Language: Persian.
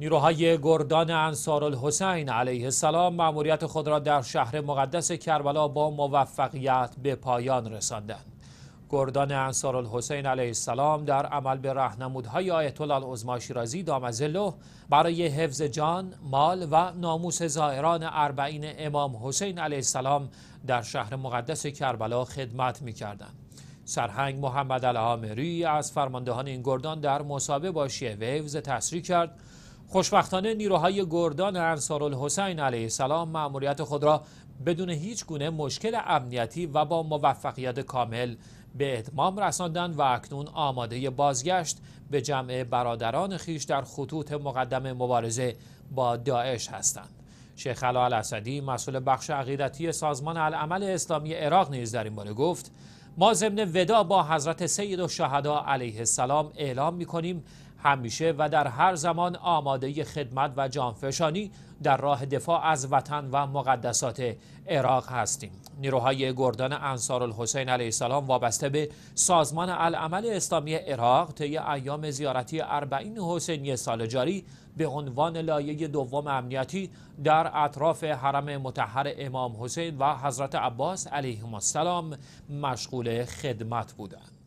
نیروهای گردان انصار الحسین علیه السلام ماموریت خود را در شهر مقدس کربلا با موفقیت به پایان رساندند. گردان انصار الحسین علیه السلام در عمل به رهنمودهای آیت الله العظما شیرازی دامزله برای حفظ جان، مال و ناموس زائران اربعین امام حسین علیه السلام در شهر مقدس کربلا خدمت می‌کردند. سرهنگ محمد العامری از فرماندهان این گردان در مصاحبه با شیعه ویوز تصریح کرد خوشبختانه نیروهای گردان الحسین علیه السلام مأموریت خود را بدون هیچ گونه مشکل امنیتی و با موفقیت کامل به اتمام رساندند و اکنون آماده بازگشت به جمع برادران خیش در خطوط مقدم مبارزه با داعش هستند. شیخ علا الاسدی مسئول بخش عقیدتی سازمان العمل اسلامی عراق نیز در این باره گفت ما ضمن ودا با حضرت سید و شهدا علیه السلام اعلام می کنیم همیشه و در هر زمان آماده خدمت و جانفشانی در راه دفاع از وطن و مقدسات عراق هستیم نیروهای گردان انصار الحسین علیه السلام وابسته به سازمان العمل اسلامی عراق طی ایام زیارتی اربعین حسینی سال جاری به عنوان لایه دوم امنیتی در اطراف حرم متحر امام حسین و حضرت عباس علیهم السلام مشغول خدمت بودند